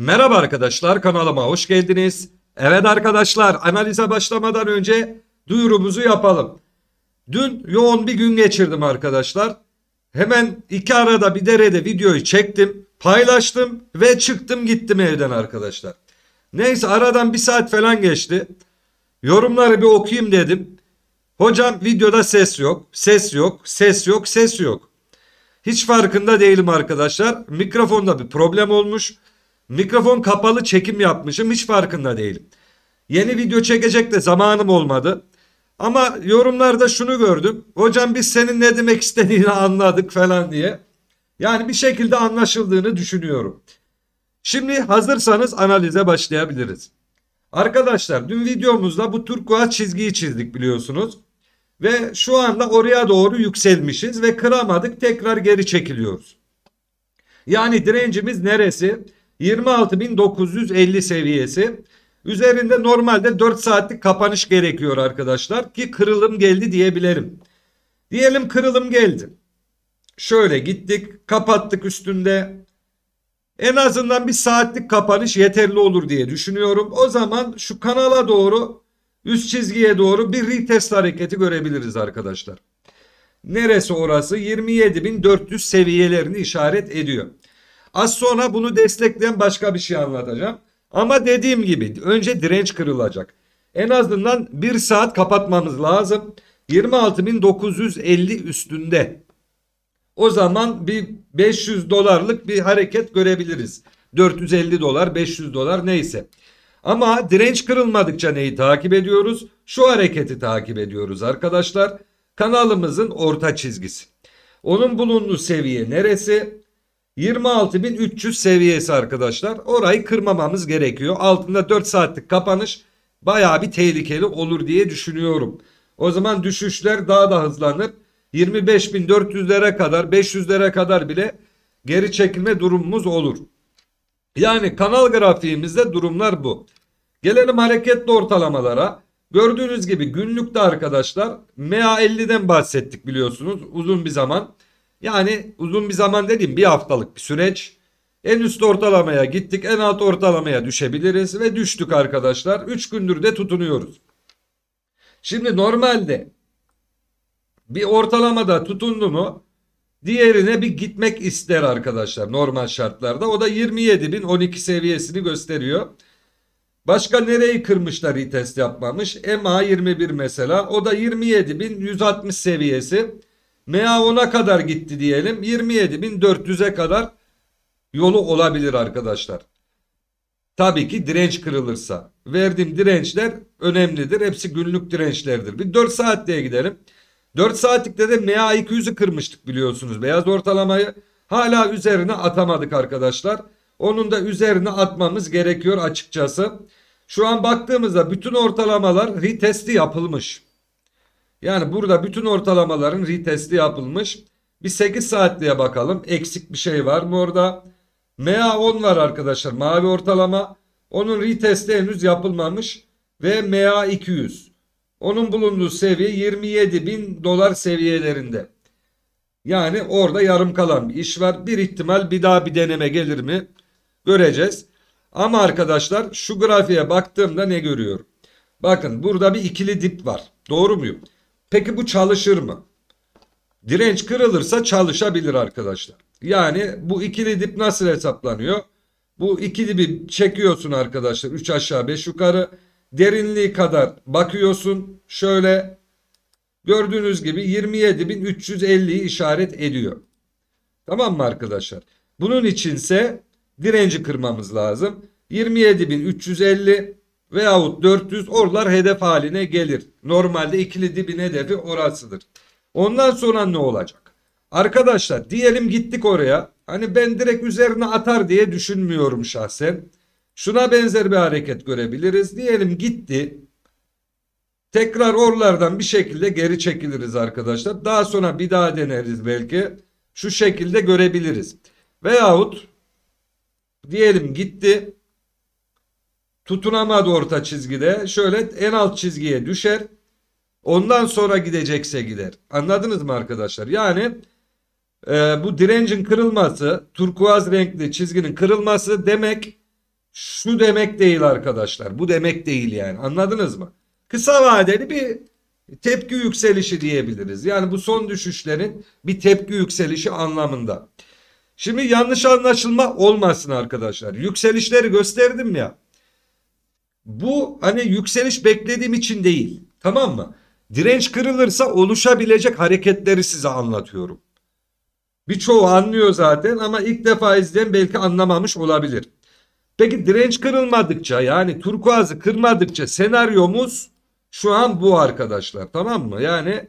Merhaba arkadaşlar kanalıma hoş geldiniz. Evet arkadaşlar analize başlamadan önce duyurumuzu yapalım. Dün yoğun bir gün geçirdim arkadaşlar. Hemen iki arada bir derede videoyu çektim, paylaştım ve çıktım gittim evden arkadaşlar. Neyse aradan bir saat falan geçti. Yorumları bir okuyayım dedim. Hocam videoda ses yok, ses yok, ses yok, ses yok. Hiç farkında değilim arkadaşlar. Mikrofonda bir problem olmuş. Mikrofon kapalı çekim yapmışım hiç farkında değilim. Yeni video çekecek de zamanım olmadı. Ama yorumlarda şunu gördüm. Hocam biz senin ne demek istediğini anladık falan diye. Yani bir şekilde anlaşıldığını düşünüyorum. Şimdi hazırsanız analize başlayabiliriz. Arkadaşlar dün videomuzda bu turkuaz çizgiyi çizdik biliyorsunuz. Ve şu anda oraya doğru yükselmişiz ve kıramadık tekrar geri çekiliyoruz. Yani direncimiz neresi? Neresi? 26.950 seviyesi. Üzerinde normalde 4 saatlik kapanış gerekiyor arkadaşlar ki kırılım geldi diyebilirim. Diyelim kırılım geldi. Şöyle gittik kapattık üstünde en azından bir saatlik kapanış yeterli olur diye düşünüyorum. O zaman şu kanala doğru üst çizgiye doğru bir retest hareketi görebiliriz arkadaşlar. Neresi orası? 27.400 seviyelerini işaret ediyor. Az sonra bunu destekleyen başka bir şey anlatacağım. Ama dediğim gibi önce direnç kırılacak. En azından bir saat kapatmamız lazım. 26.950 üstünde. O zaman bir 500 dolarlık bir hareket görebiliriz. 450 dolar 500 dolar neyse. Ama direnç kırılmadıkça neyi takip ediyoruz? Şu hareketi takip ediyoruz arkadaşlar. Kanalımızın orta çizgisi. Onun bulunduğu seviye neresi? 26.300 seviyesi arkadaşlar. Orayı kırmamamız gerekiyor. Altında 4 saatlik kapanış baya bir tehlikeli olur diye düşünüyorum. O zaman düşüşler daha da hızlanır. 25.400'lere kadar 500'lere kadar bile geri çekilme durumumuz olur. Yani kanal grafiğimizde durumlar bu. Gelelim hareketli ortalamalara. Gördüğünüz gibi günlükte arkadaşlar MA50'den bahsettik biliyorsunuz uzun bir zaman. Yani uzun bir zaman dedim bir haftalık bir süreç. En üst ortalamaya gittik en alt ortalamaya düşebiliriz ve düştük arkadaşlar. 3 gündür de tutunuyoruz. Şimdi normalde bir ortalamada tutundu mu diğerine bir gitmek ister arkadaşlar normal şartlarda. O da 27.012 seviyesini gösteriyor. Başka nereyi kırmışlar test yapmamış? MA21 mesela o da 27.160 seviyesi. MA 10'a kadar gitti diyelim. 27.400'e kadar yolu olabilir arkadaşlar. Tabii ki direnç kırılırsa. Verdiğim dirençler önemlidir. Hepsi günlük dirençlerdir. Bir 4 saatliğe gidelim. 4 saatlikte de MA 200'ü kırmıştık biliyorsunuz. Beyaz ortalamayı hala üzerine atamadık arkadaşlar. Onun da üzerine atmamız gerekiyor açıkçası. Şu an baktığımızda bütün ortalamalar retesti yapılmış. Yani burada bütün ortalamaların retesti yapılmış. Bir 8 saatliğe bakalım. Eksik bir şey var mı orada? MA10 var arkadaşlar. Mavi ortalama. Onun retesti henüz yapılmamış. Ve MA200. Onun bulunduğu seviye 27 bin dolar seviyelerinde. Yani orada yarım kalan bir iş var. Bir ihtimal bir daha bir deneme gelir mi? Göreceğiz. Ama arkadaşlar şu grafiğe baktığımda ne görüyorum? Bakın burada bir ikili dip var. Doğru muyum? Peki bu çalışır mı? Direnç kırılırsa çalışabilir arkadaşlar. Yani bu ikili dip nasıl hesaplanıyor? Bu iki bir çekiyorsun arkadaşlar. 3 aşağı 5 yukarı. Derinliği kadar bakıyorsun. Şöyle gördüğünüz gibi 27.350'yi işaret ediyor. Tamam mı arkadaşlar? Bunun içinse direnci kırmamız lazım. 27.350 veyahut 400 oralar hedef haline gelir. Normalde ikili dibin hedefi orasıdır. Ondan sonra ne olacak? Arkadaşlar diyelim gittik oraya. Hani ben direkt üzerine atar diye düşünmüyorum şahsen. Şuna benzer bir hareket görebiliriz. Diyelim gitti. Tekrar oralardan bir şekilde geri çekiliriz arkadaşlar. Daha sonra bir daha deneriz belki. Şu şekilde görebiliriz. Veyahut diyelim gitti tutunamadı orta çizgide. Şöyle en alt çizgiye düşer. Ondan sonra gidecekse gider. Anladınız mı arkadaşlar? Yani e, bu direncin kırılması, turkuaz renkli çizginin kırılması demek şu demek değil arkadaşlar. Bu demek değil yani. Anladınız mı? Kısa vadeli bir tepki yükselişi diyebiliriz. Yani bu son düşüşlerin bir tepki yükselişi anlamında. Şimdi yanlış anlaşılma olmasın arkadaşlar. Yükselişleri gösterdim ya bu hani yükseliş beklediğim için değil. Tamam mı? Direnç kırılırsa oluşabilecek hareketleri size anlatıyorum. Birçoğu anlıyor zaten ama ilk defa izleyen belki anlamamış olabilir. Peki direnç kırılmadıkça yani turkuazı kırmadıkça senaryomuz şu an bu arkadaşlar tamam mı? Yani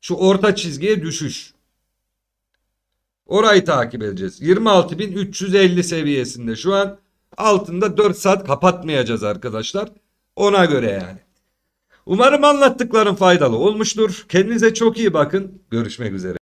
şu orta çizgiye düşüş. Orayı takip edeceğiz. 26.350 seviyesinde şu an altında 4 saat kapatmayacağız arkadaşlar. Ona göre yani. Umarım anlattıklarım faydalı olmuştur. Kendinize çok iyi bakın. Görüşmek üzere.